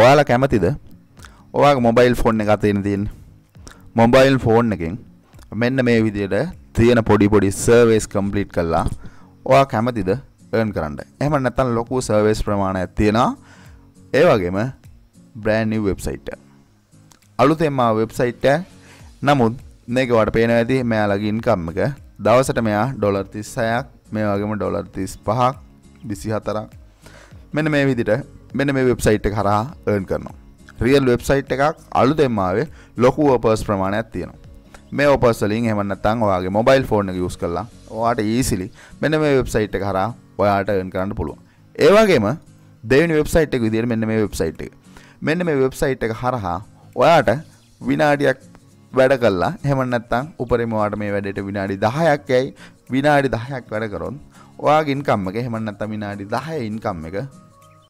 ඔයාල කැමතිද ඔවා mobile phone එක තියෙන තියෙන් මොබයිල් ෆෝන් එකෙන් මෙන්න මේ විදියට තියෙන පොඩි පොඩි සර්වේස් කම්පලිට් කල්ලා ඔයා කැමතිද ඒන් කරන්න එහම නැතන් ලොකු සර්වේස් ප්‍රමාණයක් තියෙනවා ඒ වගේම බ්‍රෑන්ි වෙබ්සයිට අලුතෙම්මා වෙබ්සයිට නමුත් මේකවට පේන ඇති මෙයාලගින් කම්මක දවසට මෙයා ඩොලර් තිස්සයක් මේ වගේම ඩොලර් තිස් පහක් විසි හතරක් මෙන මේ විදිට මෙන මේ වෙබ්සයිට් එක හරහා ඒන් කරනවා. රියල් වෙබ්සයිට් එකක් අලු දෙම්මාවේ ලොකු ඕපර්ස් ප්‍රමාණයක් තියෙනවා. මේ ඔපස්සලින් එමන්නත්තං ඔයාගේ මොබයිල් ෆෝර්න එක යුස් කරලා ඔයාට ඊසිලි මෙන මේ වෙබ්සයිට් එක හරා ඔයාට එන් කරන්න පුළුවන්. ඒවාගේම දෙවනි වෙබ්සයිට් එක විදිර මෙන්න මේ වෙබ්සයිට් එක මෙන්න මේ වෙබ්සයිට් එක හරහා ඔයාට විනාඩියක් වැඩ කල්ලා හෙමන්නත්තං උපරිමවාට මේ වැඩට විනාඩි දහයක් ඇයි විනාඩි දහයක් වැඩ කරොන් ඔයාගින්කම්මක හෙමන්නත්ත විනාඩි දහය ඉන්කම් එක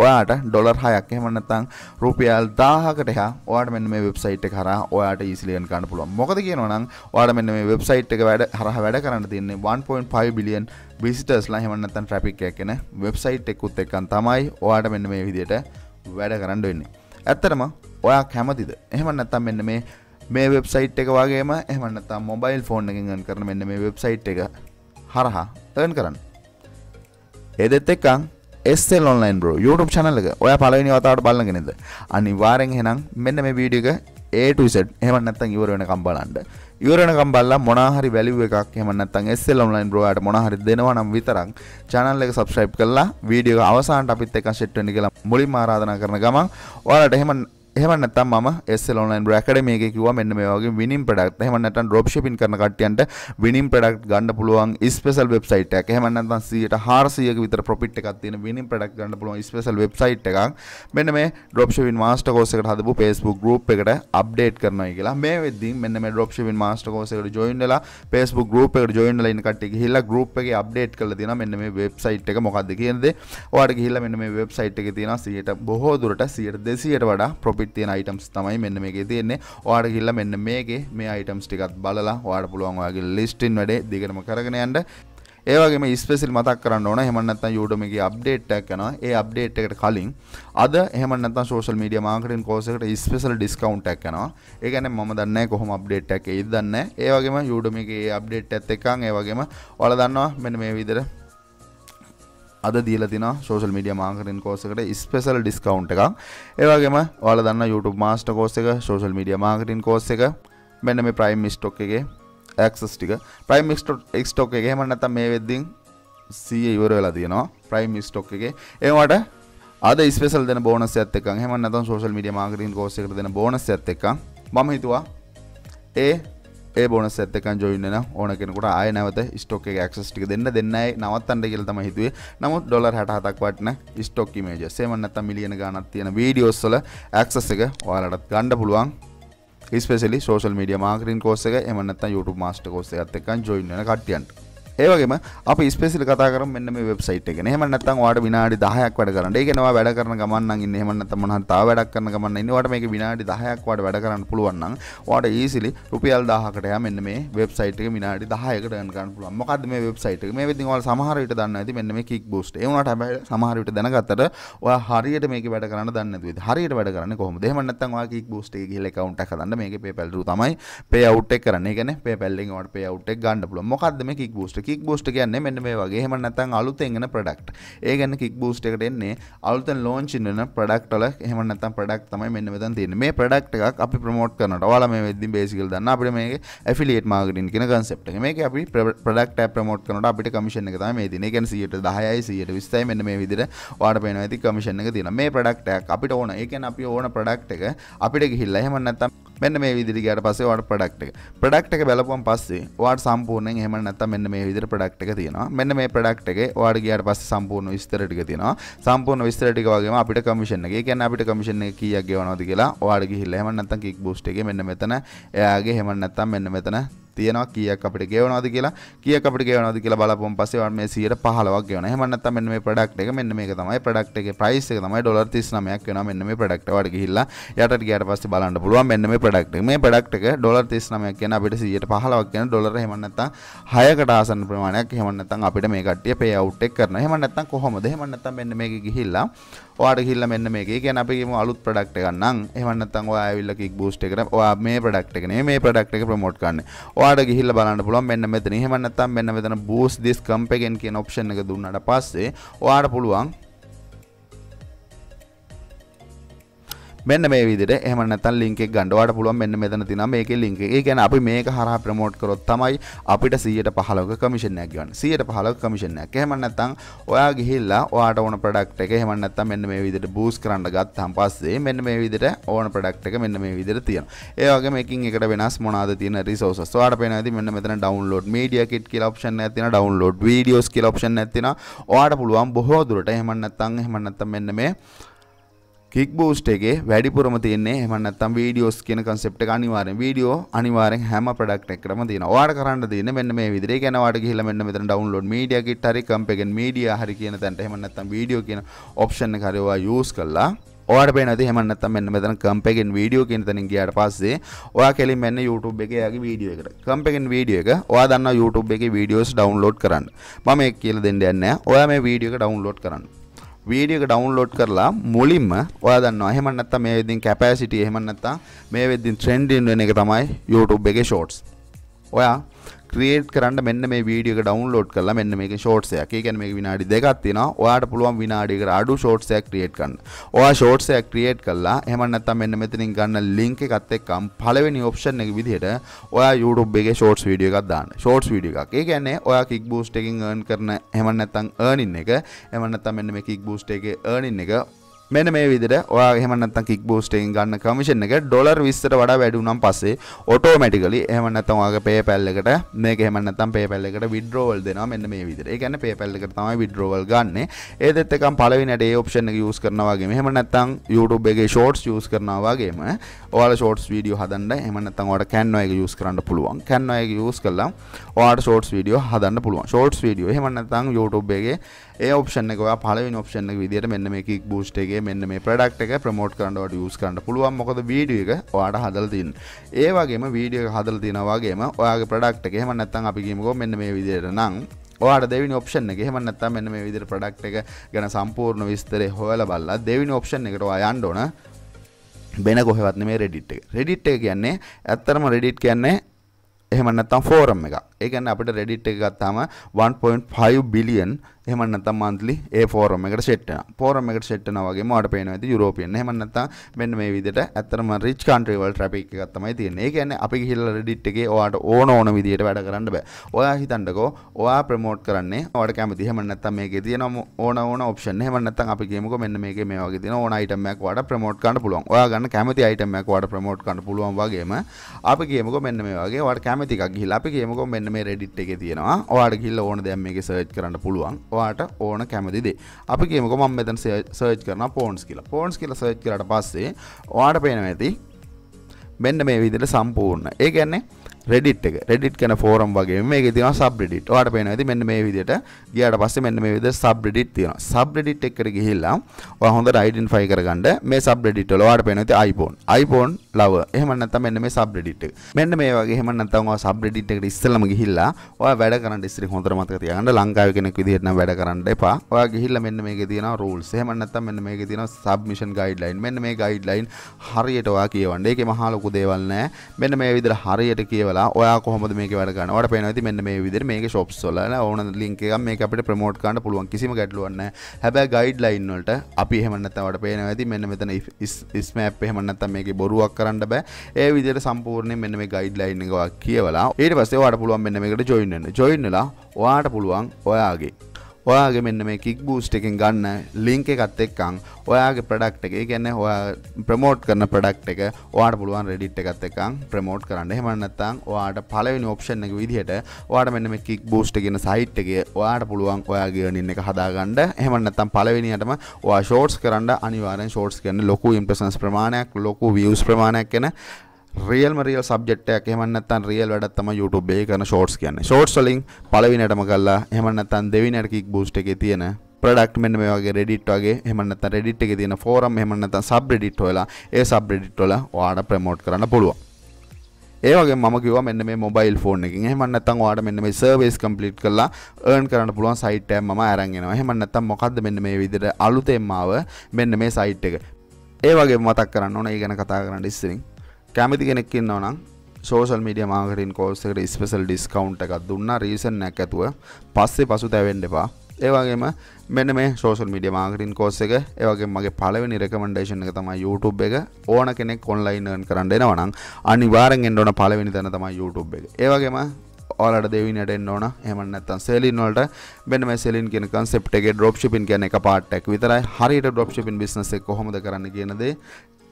ඔයාට ඩොලර් හයක් එහෙම නැත්නම් රුපියල් 1000කට එහා ඔයාට මෙන්න මේ වෙබ්සයිට් එක හරහා ඔයාට easily earn කරන්න පුළුවන්. මොකද කියනවා නම් ඔයාට මෙන්න මේ වෙබ්සයිට් එක වැඩ හරහා වැඩ කරන්න තියෙන්නේ 1.5 බිලියන් visitorsලා එහෙම නැත්නම් traffic එකක් එන වෙබ්සයිට් එකකුත් එක්කන් තමයි ඔයාට මෙන්න මේ විදිහට වැඩ කරන්න වෙන්නේ. ඇත්තටම ඔයා කැමතිද? එහෙම නැත්නම් මෙන්න මේ මේ වෙබ්සයිට් එක වගේම එහෙම නැත්නම් මොබයිල් ෆෝන් එකෙන් earn කරන මෙන්න මේ වෙබ්සයිට් එක හරහා earn කරන්න. ඒ දෙත් එක්කන් එස්සෙල් ඔන්ලයින් බෝ YouTube චනල එක ඔය පලවෙනි වතාවට බලගෙනෙද අනිවාරෙන් හෙනම් මෙන්න මේ වීඩියක ඒටසට හෙමනත්තන් ඉවර වෙන කම්බලන්ට ඉවරන කම්බල්ලා මොනාහරි වැලිුව එකක් හෙමනත්තන් එස්සෙල් ඔන්ලයින් බෝට මොනහරි දෙනවනම් විතරක් චනල්ල එක සබස්්‍රයිප් කරලා වීඩියෝ අවසාන්ට අපිත් එක ෂෙට්ටනි කියලා මුලින් ආරාධනා කරන ගමන් ඔයාලට හෙමන් එහමනත ම ෙලොනන් රැකඩ මේක කිව මෙන්න මේ වගේ විනිම් පඩක් හමනට ඩොප් ශිපින් කරන කටයන්ට විනිම් පඩක් ගන්න පුළුවන් ස්පෙසල් වෙබ්සයිට එක හමනත සියට හාරසියක විතර පොපිට් එකක් තියෙන විනිම් පඩක් ගන්න පුළුවන් ස්පෙසල් වෙබ්සයිට් එකක් මෙන්න මේ ඩොප් ශිපින් මාස්ටර් කෝස් එකට හදපු Facebook group එකට අප්ඩේට් කරනවා කියලා මේ වෙද්දී මෙන්න මේ ඩොප් ශිපින් මාස්ටර් කෝස් එකට ජොයින් වෙලා Facebook group එකට ජොයින් වෙලා ඉන්න කට්ටිය ගිහිල්ලා group එකේ අප්ඩේට් කරලා තියෙනවා මෙන්න මේ වෙබ්සයිට් එක මොකක්ද කියන දේ ඔයාලට ගිහිල්ලා මෙන්න මේ වෙබ්සයිට් එකේ තියෙනවා 100ට බොහෝ දුරට 100 200ට වඩා ප්‍රොෆිට් අපිට තියෙන අයිටම්ස් තමයි මෙන්න මේකේ තියෙන්නේ. ඔයාලට ගිහිල්ලා මෙන්න මේකේ මේ අයිටම්ස් ටිකත් බලලා ඔයාලට පුළුවන් ඔයාගේ ලිස්ටින් වැඩේ දිගටම කරගෙන යන්න. ඒවගේම ස්පෙසිල් මතක් කරන්න ඕන හෙමනත්තන් යුටමගේ අප්ඩේට්ටක් කන ඒ අප්ඩේට් එකට කලින් අද හෙමනත සෝල් මීඩිය මාකටින් කෝසකට ස්පෙසල් ඩිස්කවන්ටක් කනවා ඒගැන ම දන්න කොහොම අප්ඩේට්ටක් ඉදන්න ඒවගේම යුටමගේ අප්ඩේට් ඇත් එකක් ඒවගේම ඔල දන්නවා මෙන මේ විදිර අද දීල තින සෝල් මඩිය මාකරෙන් කෝසකට ස්පෙසල් ඩිස්කවන්් එක ඒවගේම ඔල දන්න YouTube මාස්ට කෝස එක සෝල් මඩිය මාකටින් කෝස එක මෙන්න මේ ප්‍රයිම් ස්ටොක් එකගේ ඇක්සස් ටික ප්‍රයිම් ක්ටොක් එක හෙමනත මේ වෙද්දිින් සිය ඉවර වෙලා තියෙනවා ප්‍රයිම් ස්ටොක් එක ඒවට අද ස්පෙසල් දෙන බෝනස් ඇත්තක හෙමනත සෝල් මඩිය මාකරින් කෝසක දෙන බෝනස් ඇත්තක ම හිතුවා ඒ ඒ බොන සැත්තක ජොයින්න ඕන කෙනකට ආය නැවත ස්ටෝක ක්ස්ටික දෙන්න දෙන්නයි නවත්තන්ට කියල තම හිතුවේ නමුත් ඩොල හටහතක් වටන ස්ටෝක් මේජ සේමන්නත්ත මිලියන ගනත් තියෙන වීඩියෝස්සල ඇක්සස් එක ඔයාලටත් ගණ්ඩ පුළුවන් ස්පෙලි සෝල් මඩිය මාගරින් කෝසක එමනත්ත YouTube මස්ට කෝසයත් එකක් ජොයින්න කටියන්ට ඒවගේම අප ස්පේසිල් කතාර මෙන්න මේ වෙබ්සයිට් එක එහෙම නැත්නම් ඔයාලට විනාඩි 10ක් වැඩ කරන්න. ඒ කියන්නේ ඔයා වැඩ කරන ගමන් නම් ඉන්නේ එහෙම නැත්නම් මොනවා හරි තව වැඩක් කරන ගමන් ඉන්නේ ඔයාලට මේක විනාඩි 10ක් ඔයාලට වැඩ කරන්න පුළුවන් නම් ඔයාලට ඊසිලි රුපියල් 1000කට යා මෙන්න මේ වෙබ්සයිට් එක විනාඩි 10කට earn කරන්න පුළුවන්. මොකද්ද මේ වෙබ්සයිට් එක? මේ විදිහින් ඔයාලා සමහර විට දන්න ඇති මෙන්න මේ කික් බූස්ට්. ඒ වුණාට හැබැයි සමහර විට දැනගත්තට ඔයා හරියට මේක වැඩ කරන්න දන්නේ නැතුව ඉතින් හරියට වැඩ කරන්නේ කොහොමද? එහෙම නැත්නම් ඔයා කික් බූස්ට් එකේ ගිහලා account එකක් හදන්න මේකේ PayPal රු තමයි pay out එක කරන්නේ. ඒ කියන්නේ PayPal එකෙන් ඔයාලට pay out එක ගන්න පුළුවන්. මොකද්ද මේ කික් බූස්ට් කික් බෝස්ට කියන්නේ මෙන්න මේ වගේ හෙම නැතන් අලුතෙන්ගෙන ප්‍රඩක්් ඒ ගැන්න කික් බෝස්ට එකට එන්නේ අලුතන් ලෝංචින්න ප්‍රඩක්ටල හෙම නැතම් ප්‍රඩක් තමයි මෙන්න වෙතන් තියන්නේ මේ ප්‍රඩක්් එකක් අපි ප්‍රමෝට් කරනට වාලා මේ වෙදදි බේසිකල් දන්න අපට මේ ඇෆිලියට් මාගටින් කෙන කන්සප් එක මේ අපි ප්‍රඩක්ට ප්‍රමෝට් කනට අපිට කමිෂණ එක තම මේ තින ගැන සියට දහයයි සියට විස්සයි මෙන්න මේ විදිර වාට පෙන ඇති කමිෂණ එක තින මේ ප්‍රඩක්ටයක් අපිට ඕන ඒකැන අපි ඕන ප්‍රඩක්් එක අපිට ගිහිල්ල හෙම නැතම් මෙන්න මේ විදිරිගට පසේ වාට ප්‍රඩක්් එක ප්‍රඩක්් එක බැලපුම් පස්සේ වාට සම්පූර්ණයෙන් හෙම නැතම් මෙන්න මේ විදිර ප්‍රඩක්් එක තියෙනවා මෙන්න මේ ප්‍රඩක්් එක වාඩ ගයාට පස් සම්පූර්ණ විස්තරටික තියෙනවා සම්පූර්ණ විස්තරටික වගේ අපිට කමිෂණ එක කියන්න අපිට කමිෂණ එක කියක් ගෙවනවද කියලා වාඩ ගිහිල්ලා එහෙම නැත්නම් කික් බූස්ට් එකේ මෙන්න මෙතන එයාගේ එහෙම නැත්නම් මෙන්න මෙතන තියෙනවා කීයක් අපිට ගෙවනවද කියලා කීයක් අපිට ගෙවනවද කියලා බලපුවම පස්සේ වන් මේ 115ක් ගෙවනවා. එහෙම නැත්නම් මෙන්න මේ ප්‍රොඩක්ට් එක මෙන්න මේක තමයි ප්‍රොඩක්ට් එකේ ප්‍රයිස් එක තමයි ඩොලර් 39ක් වෙනවා. මෙන්න මේ ප්‍රොඩක්ට් එකට ගිහිල්ලා යටට ගියාට පස්සේ බලන්න පුළුවන් මෙන්න මේ ප්‍රොඩක්ට් එක. මේ ප්‍රොඩක්ට් එක ඩොලර් 39ක් කියන අපිට 115ක් කියන ඩොලර් එහෙම නැත්නම් 6කට ආසන්න ප්‍රමාණයක් එහෙම නැත්නම් අපිට මේ කට්ටිය පේ අවුට් එක කරනවා. එහෙම නැත්නම් කොහොමද? එහෙම නැත්නම් මෙන්න මේක ගිහිල්ලා ඔයාට කිල්ල මෙන්න මේක කියන අපිම අලුත් ප්‍රඩක්ට එකන්නම් එහමන්නත්තන් ඇවිල්ල කික් බෂ් එකට ඔයා මේ ප්‍රඩක්ට එකන මේ ප්‍රඩක්ට එක ප්‍රමෝට් කන්න වාට ගිහිල්ල බලන්න පුළුවන් මෙන්න මෙතන හමන්නත්තම් මෙන්න මෙතන බෝස් දෙස් කම්පගෙන් කිය ඔප්ෂණ එක දුන්නට පස්සේ ඔයාට පුළුවන් මෙන්න මේ විදිහට එහෙම නැත්නම් link එක ගන්න ඔයාලට පුළුවන් මෙන්න මෙතන තියෙනවා මේකේ link එක. ඒ කියන්නේ අපි මේක හරහා promote කරොත් තමයි අපිට 115ක commission එකක් ගන්න. 115ක commission එකක්. එහෙම නැත්නම් ඔයා ගිහිල්ලා ඔයාට ඕන product එක එහෙම නැත්නම් මෙන්න මේ විදිහට boost කරන්න ගත්තාන් පස්සේ මෙන්න මේ විදිහට ඕන product එක මෙන්න මේ විදිහට තියෙනවා. ඒ වගේම එකින් එකට වෙනස් මොනවාද තියෙන resources. ඔයාලට පේනවා ඉතින් මෙන්න මෙතන download media kit කියලා option එකක් තියෙනවා. download videos කියලා option එකක් තියෙනවා. ඔයාට පුළුවන් බොහෝ දුරට එහෙම නැත්නම් එහෙම නැත්නම් මෙන්න මේ කික් බූස්ට් එකේ වැඩිපුරම තියෙන්නේ එහෙම නැත්නම් වීඩියෝස් කියන concept එක අනිවාර්යෙන් වීඩියෝ අනිවාර්යෙන් හැම product එකකටම තියෙනවා. ඔයාලට කරන්න තියෙන්නේ මෙන්න මේ විදිහට. ඒ කියන්නේ ඔයාලට ගිහිල්ලා මෙන්න මෙතන download media kit හරි companion media හරි කියන තැනට එහෙම නැත්නම් වීඩියෝ කියන option එක හරි ඔයා use කරලා ඔයාට පේනද එහෙම නැත්නම් මෙන්න මෙතන කම්පෙගෙන් වීඩියෝ කියන තැනින් ගියාට පස්සේ ඔයා කෙලින් මෙන්න YouTube එකේ යාගේ වීඩියෝ එකට. කම්පෙගෙන් වීඩියෝ එක ඔයා දන්නවා YouTube එකේ වීඩියෝස් ඩවුන්ලෝඩ් කරන්න. මම ඒක කියලා දෙන්න යන්නේ නැහැ. ඔයා මේ වීඩියෝ එක ඩවුන්ලෝඩ් කරන්න. වීඩියෝ එක ඩවුන්ලෝඩ් කරලා මුලින්ම ඔයා දන්නවා එහෙම නැත්නම් මේ වෙද්දින් කැපැසිටි එහෙම නැත්නම් මේ වෙද්දින් ට්‍රෙන්ඩින් වෙන එක තමයි YouTube එකේ shorts ඔයා ක්‍රේට් කරන්න මෙන්න මේ වීඩියක ඩවන්ලෝඩ් කරලා මෙන්න මේක ෂෝට්සයක් ඒ මේ විනාඩි දෙගත්තින ඔයාට පුළුවන් විනාඩික අඩු ෂෝට්සයක් ක්‍රියට් කන්න ඔයා ෂෝට්සයක් ක්‍රියට් කරලා එහම නැත්තම් මෙන්න මෙතනින් ගන්න ලිංක එකත් එක්කම් පලවෙනි ඔප්ෂන් එක විදිහට ඔයා YouTube එකේ ෂෝට්ස් වීඩියෝ එකක් දාන්න ෂෝට්ස් වීඩියෝ එකක් ඒ කියන්නේ ඔයා කික් බූස්ට් එකකින් earn කරන එහෙම නැත්තම් earning එක එහෙම නැත්තම් මෙන්න මේ කික් බූස්ට් එකේ earning එක මෙන මේ විදිහට ඔයා එහෙම නැත්නම් කික් බූස්ට් එකෙන් ගන්න කමිෂන් එක ඩොලර් 20ට වඩා වැඩි වුණාන් පස්සේ ඔටෝමැටිකලි එහෙම නැත්නම් ඔයාගේ PayPal එකට මේක එහෙම නැත්නම් PayPal එකට withdrawal දෙනවා මෙන්න මේ විදිහට. ඒ කියන්නේ PayPal එකට තමයි withdrawal ගන්නෙ. ඒ දෙත් එකම පළවෙනියට ඒ option එක use කරනවා වගේම එහෙම නැත්නම් YouTube එකේ shorts use කරනවා වගේම ඔයාලා shorts video හදන්න එහෙම නැත්නම් ඔයාලට Canva එක use කරන්න පුළුවන්. Canva එක use කළා ඔයාලට shorts video හදන්න පුළුවන්. shorts video එහෙම නැත්නම් YouTube එකේ ඒ option එක ඔයා පළවෙනි option එක විදිහට මෙන්න මේ kick boost එකේ වගේ මෙන්න මේ ප්‍රඩක්් එක ප්‍රමෝට් කරන්නවට යස් කරන්න පුළුවන් මොකද වීඩිය එක වාට හදල්තින් ඒවාගේම වීඩිය හදල්තිනවාගේම ඔයාගේ ප්‍රඩක්් එක හෙම නැත්තන් අපිකිමකෝ මෙන්න මේ විදියට නං වාට දෙවිනි ඔප්ෂන් එක හෙම නැත්තම් මෙන්න මේ විදිර ප්‍රඩක්් එක ගැන සම්පූර්ණ විස්තරේ හොල බල්ලා දෙවිනි ඔප්ෂන් එකට අයන්ඩෝන බෙන කොහෙවත් මේ රෙඩිට් එක රෙඩිට් එක කියන්නේ ඇත්තරම රෙඩිට් කියන්නේ එහෙමන්නත්තම් ෆෝරම් එකක් ඒ කියන්නේ අපිට Reddit එක ගත්තාම 1.5 බිලියන් එහෙම නැත්නම් monthly ඒ forum එකට set වෙනවා. forum එකට set වෙනවා වගේම ඔයාලට පේනවා ඇති යුරෝපියන්. එහෙම නැත්නම් මෙන්න මේ විදිහට ඇත්තටම rich country වල traffic එකක් තමයි තියෙන්නේ. ඒ කියන්නේ අපි ගිහිල්ලා Reddit එකේ ඔයාට ඕන ඕන විදිහට වැඩ කරන්න බෑ. ඔයා හිතන්නකෝ ඔයා ප්‍රමෝට් කරන්නේ ඔයාට කැමති. එහෙම නැත්නම් මේකේ තියෙන ඕන ඕන option. එහෙම නැත්නම් අපි කියමුකෝ මෙන්න මේකේ මේ වගේ තියෙන ඕන item එකක් ඔයාට ප්‍රමෝට් කරන්න පුළුවන්. ඔයා ගන්න කැමති item එකක් ඔයාට ප්‍රමෝට් කරන්න පුළුවන් වගේම අපි කියමුකෝ මෙන්න මේ වගේ ඔයාට කැමති එකක් ගිහිල්ලා අපි කියමුකෝ මෙන්න මේ රෙඩිට් එක තියෙනවා ඔයාට කිල්ල ඕන දැම් මේ සර්ච් කරන්න පුළුවන් ඔයාට ඕන කැමතිදේ අපි කියමක මම් මෙතන් සර්ච් කරන පෝන්ස් කියලා පෝන්ස් කියල සර්ච් කරට පස්සේ ඔයාට පේන ඇති මෙන්න මේ විදිට සම්පූර්ණ ඒ ගැන්නේ රෙඩිට් එක රෙඩිට් කන ෆෝරම් වගේ මේ තින සබ්ඩිට් වාට පේන ඇති මෙන්න මේ විදිට ගියට පස්ස මෙන්න මේ විද සබ්ඩිට් තියෙන සබ්ඩිට් එකට ගිහිල්ලා හොඳ රයිඩන් ෆයි කරගන්න මේ සබ්ඩිට් ලවාට පේනති iPhone iPhone ලව එහෙම නැත්නම් මෙන්න මේ සබ් රෙඩිට් එක. මෙන්න මේ වගේ එහෙම නැත්නම් ඔය සබ් රෙඩිට් එකට ඉස්සෙල්ලම ගිහිල්ලා ඔයා වැඩ කරන්න ඉස්සෙල්ලා හොඳට මතක තියාගන්න ලංකාවේ කෙනෙක් විදිහට නම් වැඩ කරන්න එපා. ඔයා ගිහිල්ලා මෙන්න මේකේ තියෙනවා rules. එහෙම නැත්නම් මෙන්න මේකේ තියෙනවා submission guideline. මෙන්න මේ guideline හරියට ඔයා කියවන්න. ඒකේ මහා ලොකු දේවල් නැහැ. මෙන්න මේ විදිහට හරියට කියවලා ඔයා කොහොමද මේක වැඩ කරන්නේ? ඔයාට පේනවා ඉතින් මෙන්න මේ විදිහට මේකේ shops වල ඕන link එකක් මේක අපිට promote කරන්න පුළුවන්. කිසිම ගැටලුවක් නැහැ. හැබැයි guideline වලට අපි එහෙම නැත්නම් ඔයාට පේනවා ඉතින් මෙන්න මෙතන is map එහෙම නැත්නම් මේකේ බොරුවක් කරන්න බෑ ඒ විදිහට සම්පූර්ණයෙන් මෙන්න මේ ගයිඩ්ලයින් එක කියවලා ඊට පස්සේ ඔයාට පුළුවන් මෙන්න මේකට ජොයින් වෙන්න ජොයින් වෙලා ඔයාට පුළුවන් ඔයාගේ ඔයාගේ මෙන්න මේ කික් බූස්ට එකෙන් ගන්න ලිංක එකත් එක්කං ඔයාගේ ප්‍රඩක්් එක ගැන්න හොයා ප්‍රමෝට් කරන ප්‍රඩක්් එක වාට පුළුවන් රෙඩිට් එකත් එකං ප්‍රමෝට් කරන්න හෙමන්නත්තං වාට පලවෙනි ඔප්ෂන් එක විදිහට වාට මෙන්න මේ කික් බූස්ට ගෙන සයිට්ගේ වාට පුළුවන් ඔයාගේ නින්න එක හදාගන්න හෙමන්නත්තම් පලවෙනිටම වා ෂෝට්ස් කරන්න අනිවාරෙන් ෂෝට්ස් කරන්න ලොකු ඉම්පසන්ස් ප්‍රමාණයක් ලොකු වියස් ප්‍රමාණයක් කෙන රියල්ම රියල් සබ්ජෙක්ටයක් එහෙම නැත්නම් රියල් වැඩක් තමයි YouTube එකේ කරන shorts කියන්නේ. shorts වලින් පළවෙනියටම කළා එහෙම නැත්නම් දෙවෙනියට kick boost එකේ තියෙන product මෙන්න මේ වගේ Reddit වගේ එහෙම නැත්නම් Reddit එකේ තියෙන forum එහෙම නැත්නම් subreddit හොයලා ඒ subreddit වල ඔයාලා promote කරන්න පුළුවන්. ඒ වගේ මම කිව්වා මෙන්න මේ මොබයිල් ෆෝන් එකකින් එහෙම නැත්නම් ඔයාලට මෙන්න මේ සර්වේස් කම්ප්ලීට් කරලා earn කරන්න පුළුවන් සයිට් එකක් මම අරන් එනවා. එහෙම නැත්නම් මොකද්ද මෙන්න මේ විදිහට අලුතෙන් ආව මෙන්න මේ සයිට් එක. ඒ වගේ මතක් කරන්න ඕන ඒ ගැන කතා කරන්න ඉස්සරින් කැමති කෙනෙක් ඉන්නවනම් සෝෂල් මීඩිය මාගරින් කෝස්සකට ස්පෙසල් ඩිස්කවුන්් එකක් දුන්න රීසන්නක් ඇතුව පස්සේ පසු තැවෙන්ඩ එපා ඒවාගේම මෙන්න මේ සෝල් මිඩිය මාගරින් කෝස්ස එක ඒවගේ මගේ පලවෙනි රෙකමෙන්ඩේෂන් එක තමයි YouTube එක ඕන කෙනෙක් කොන්ලයින්ර්න් කරන්න එනවනම් අනිවාරෙන් එන්න ඕන පලවෙනි තැන තමයි YouTube එක ඒවගේම ඔලට දෙවිනට එන්න ඕන හමනත්තන් සෙලින් වලට බෙන සෙලින් කියෙන කන්සෙප් එක ඩොප් ිපින් කියන එක පාටක් විතරයි හරිට ඩොප් ිපින් බිනස කොහොමද කරන්න කියනදේ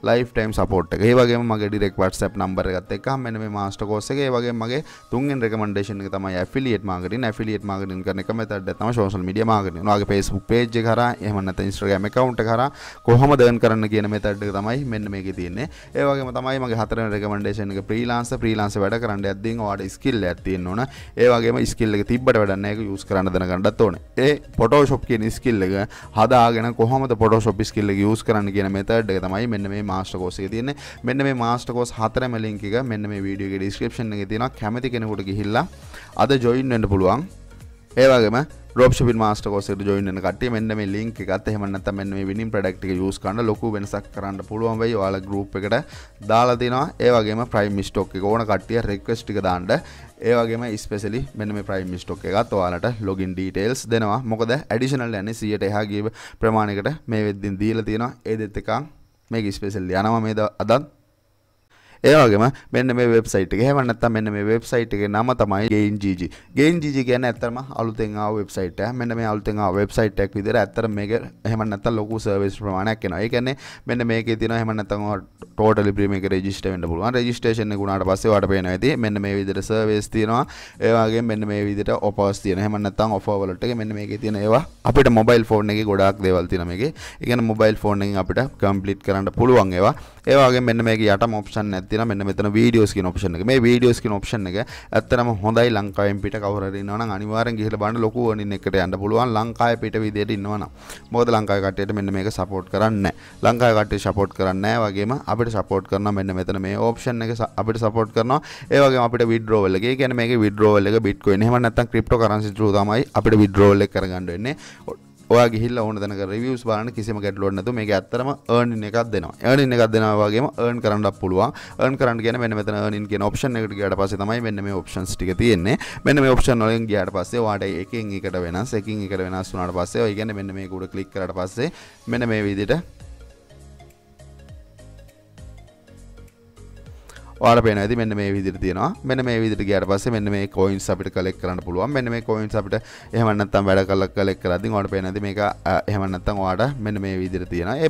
ලයිෆ් ටයිම් සපෝට් එක. ඒ වගේම මගේ ඩිරෙක්ට් WhatsApp නම්බර් එකත් එක්කම මෙන්න මේ මාස්ටර් කෝස් එකේ ඒ වගේම මගේ තුන්වෙනි රෙකමන්ඩේෂන් එක තමයි affiliate marketing. affiliate marketing කරන එක මෙතනට තමයි social media marketing. ඔයාගේ Facebook page එක හරහා එහෙම නැත්නම් Instagram account එක හරහා කොහොමද earn කරන්න කියන මෙතඩ් එක තමයි මෙන්න මේකේ තියෙන්නේ. ඒ වගේම තමයි මගේ හතරවෙනි රෙකමන්ඩේෂන් එක freelancer freelancer වැඩ කරන්න යද්දී ඔයාට skill එකක් තියෙන්න ඕන. ඒ වගේම skill එක තිබ්බට වැඩක් නැහැ ඒක use කරන්න දැනගන්නත් ඕනේ. ඒ Photoshop කියන skill එක හදාගෙන කොහොමද Photoshop skill එක use කරන්න කියන මෙතඩ් එක තමයි මෙන්න මේ මාස්ටකෝසය තියන්නේ මෙන්න මේ මාස්ටකෝස් හතර මලින්කික මෙන්න මේ වීඩියගේ ඩිස්ක්‍රපෂන් එක තියෙන කැමති කෙනෙකුට ගිහිල්ලා අද ජොයින් වෙන්න පුළුවන් ඒවගේම ොපි මාස්ට කෝසට ජොයින්න කට මෙන්න මේ ලින්ක් එකත් හෙමනත මෙන්න මේ විනිින් ප්‍රඩක්ටික යස් කන්න ලොකු වෙනසක් කරන්න පුළුවන් වෙයි යාල ගරුප් එකට දාලාතිනවා ඒවගේම ප්‍රයිම් මිස්ටෝක් ඕන කටිය රෙක්වස්ටික දාන්ට ඒවගේම ස්පෙසලි මෙනම ප්‍රයිම් මිස්ටෝක් එකත් වාලට ලොගින් ඩීටේල්ස් දෙනවා මොකද ඇඩිශනල් ඇන සියට එහගේව ප්‍රමාණකට මේ වෙද්දින් දීල තියෙනවා ඒ දෙත්තකං මේක ස්පේසල් යනම මේ අදත් ඒවාගේම මෙන්න මේ වෙබ්සයිට් එක හැම නැත්නම් මෙන්න මේ වෙබ්සයිට් එකේ නම තමයි GainGG GainGG කියන්නේ ඇත්තටම අලුතෙන් ආව වෙබ්සයිට් එක මෙන්න මේ අලුතෙන් ආව වෙබ්සයිට් එකක් විදිහට ඇත්තටම මේක එහෙම නැත්නම් ලොකු සර්විස් ප්‍රමාණයක් එනවා ඒ කියන්නේ මෙන්න මේකේ තියෙනවා එහෙම නැත්නම් ටෝටලි ප්‍රීමියම් එක රෙජිස්ටර් වෙන්න පුළුවන් රෙජිස්ට්‍රේෂන් එක උනාට පස්සේ ඔයාලට පේනවා ඇති මෙන්න මේ විදිහට සර්විස් තියෙනවා ඒ වගේම මෙන්න මේ විදිහට ඔෆර්ස් තියෙනවා එහෙම නැත්නම් ඔෆර් වලට එක මෙන්න මේකේ තියෙන ඒවා අපිට මොබයිල් ෆෝන් එකේ ගොඩාක් දේවල් තියෙනවා මේකේ ඒ කියන්නේ මොබයිල් ෆෝන් එකෙන් අපිට කම්ප්ලීට් කරන්න පුළුවන් ඒවා ඒවාගේ මෙන්න මේක යටම ඔප්ෂන් එකක් තියෙනවා මෙන්න මෙතන වීඩියෝස් කියන ඔප්ෂන් එක. මේ වීඩියෝස් කියන ඔප්ෂන් එක ඇත්තටම හොඳයි ලංකාවෙන් පිට කවුරු හරි ඉන්නවා නම් අනිවාර්යෙන් ගිහලා බලන්න ලොකු වණින් එකට යන්න පුළුවන් ලංකාවේ පිට විදියට ඉන්නවා නම්. මොකද ලංකාවේ කට්ටියට මෙන්න මේක සපෝට් කරන්නේ නැහැ. ලංකාවේ කට්ටිය සපෝට් කරන්නේ නැහැ වගේම අපිට සපෝට් කරනවා මෙන්න මෙතන මේ ඔප්ෂන් එක අපිට සපෝට් කරනවා. ඒ වගේම අපිට withdrawal එක. ඒ කියන්නේ මේකේ withdrawal එක bitcoin එහෙම නැත්නම් cryptocurrency through තමයි අපිට withdrawal එක කරගන්න වෙන්නේ. ඔයා ගිහිල්ලා ඕන දැනක රිවියස් බලන්න කිසිම ගැටලුවක් නැතුව මේක ඇත්තටම earning එකක් දෙනවා. earning එකක් දෙනවා වගේම earn කරන්නත් පුළුවන්. earn කරන්න කියන්නේ මෙන්න මෙතන earning කියන option එකට ගියාට පස්සේ තමයි මෙන්න මේ options ටික තියෙන්නේ. මෙන්න මේ option වලින් ගියාට පස්සේ ඔයාට එකෙන් එකට වෙනස්, එකකින් එකට වෙනස් වුණාට පස්සේ ඔය කියන්නේ මෙන්න මේක උඩ click කරාට පස්සේ මෙන්න මේ විදිහට ඔයාල පේනද මෙන්න මේ විදිහට තියෙනවා මෙන්න මේ විදිහට ගියාට පස්සේ මෙන්න මේ කොයින්ස් අපිට කලෙක්ට් කරන්න පුළුවන් මෙන්න මේ කොයින්ස් අපිට එහෙම නැත්නම් වැඩ කරලා කලෙක්ට් කරද්දී ඔයාලට පේනද මේක එහෙම නැත්නම් ඔයාලට මෙන්න මේ විදිහට තියෙනවා ඒ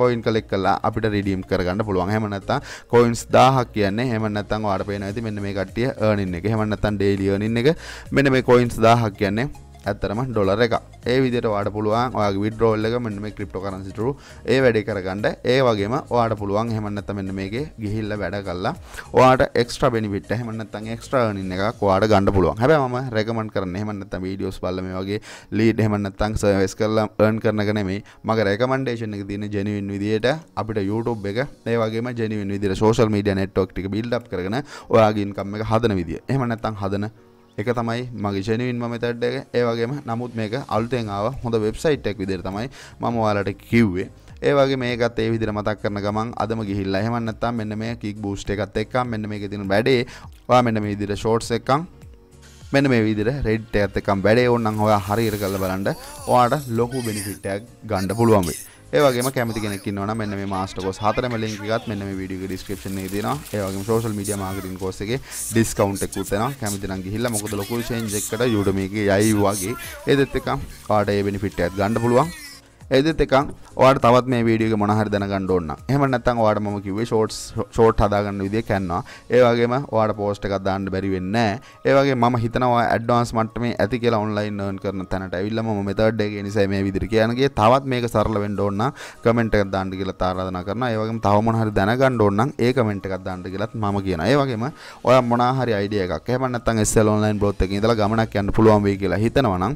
කොයින් කලෙක්ට් කරලා අපිට රිඩීම් කරගන්න පුළුවන් එහෙම නැත්නම් කොයින්ස් 1000ක් කියන්නේ එහෙම නැත්නම් ඔයාලට පේනද මෙන්න මේ කට්ටිය earning එක එහෙම නැත්නම් daily earning එක මෙන්න මේ කොයින්ස් 1000ක් කියන්නේ ඇතරම ඩොලර එක ඒ විදිට වාට පුළුවන් ඔයාගේ විඩරෝල්ලක මෙන්න මේ ක්‍රිප්ට කරන්සිටරු ඒ වැඩි කරගන්නඩ ඒ වගේම වාට පුළුවන් හෙමන්නත මෙන්න මේගේ ගිහිල්ල වැඩ කල්ලා වාට එක්ට බෙනිිට හමන්නත්තන් එක්ට්‍රනින්න එක වාට ගණඩ පුළුවන් හැබ ම රැකමන් කරන හෙමන්නත වීඩියෝස් බල්ලම වගේ ලීඩ හෙමන්නත්තං සවස් කරලා ර්න් කරනගනෙමේ මග රැකමන්ඩේෂන එක තින ජනවින් විදියට අපිට YouTube එක ඒ වගේ ජනවින් විදිර සෝල් මීඩිය නෙට්ෝක්ටික බිල්ඩ් කරන ඔයාගේින් කම්ම එක හදන විදිිය එහමනත්තං හදන එක තමයි මගේ ජනවින් ම තැඩ්ඩක ඒවගේම නමුත් මේක අල්තෙන් ආව හොඳ වෙබ්සයිට් එක් විදිර තමයි මම වාලට කිව්වේ ඒවගේ මේකත් ඒ විදිර මතක් කරන ගමන් අදම ගිහිල්ල හෙමන්නත්තා මෙන්න මේ කික් බූෂ්ට එකත් එක්කම් මෙන්න මේ තින වැඩේ වා මෙන්න මේ ඉදිර ෂෝට්ස් එක්කම් මෙන මේ විදිර රෙඩ් ඇත්තකම් වැඩේ ඔන්නන් හොයා හරිර කල බලන්ඩ ඔයාට ලොකු බිනිිෆිට්ටයක් ගණ්ඩ පුළුවන්වේ ඒවගේ කැමති කෙනෙක් න්නවන මෙන්න මේ මාස්ටකෝස් හතරම ලින්කත් මෙන්න මේ විඩියෝ ඩිස්ක්‍රප්ෂන් දෙන ඒවගේ සෝෂල් මීඩියා මාකටින් කෝස්ගේ ඩිස්කවුන්ට් එකක් උතන කැමති නම් ගිහිල්ලා මොකද ලොකු චේන්ජ් එකකට යුඩමි එකේ යයි වගේ ඒ දෙත් එක කාට ඒ බෙනිෆිට් එකක් ගන්න පුළුවන් ඒදෙත් එකක් ඔයාට තවත් මේ වීඩියෝ එක මොන හරි දැනගන්න ඕන නම් එහෙම නැත්නම් ඔයාට මම කිව්වේ ෂෝට්ස් ෂෝට් හදාගන්න විදිය කියනවා ඒ වගේම ඔයාට පෝස්ට් එකක් දාන්න බැරි වෙන්නේ නැහැ ඒ වගේ මම හිතනවා ඇඩ්වාන්ස් මට්ටමේ ඇති කියලා ඔන්ලයින් ර්න් කරන තැනට ඇවිල්ලා මම මෙතඩ් එක නිසා මේ විදිහට කියනගේ තවත් මේක සරල වෙන්න ඕන නම් කමෙන්ට් එකක් දාන්න කියලා ආරාධනා කරනවා ඒ වගේම තව මොන හරි දැනගන්න ඕන නම් ඒ කමෙන්ට් එකක් දාන්න කියලාත් මම කියනවා ඒ වගේම ඔය මොනාහරි අයිඩිය එකක් එහෙම නැත්නම් SL online blog එකේ ඉඳලා ගමනක් යන්න පුළුවන් වෙයි කියලා හිතනවා නම්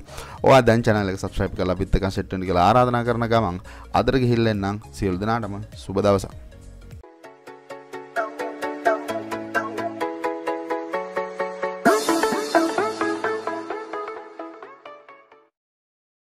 ඔයා දැන් channel එක subscribe කරලා පිටකන් set වෙන්න කියලා ආරාධනා කරන ගමන් අදර ගිහිල්ලෙන්නම් සියල් දෙනාටම සුබදවසක්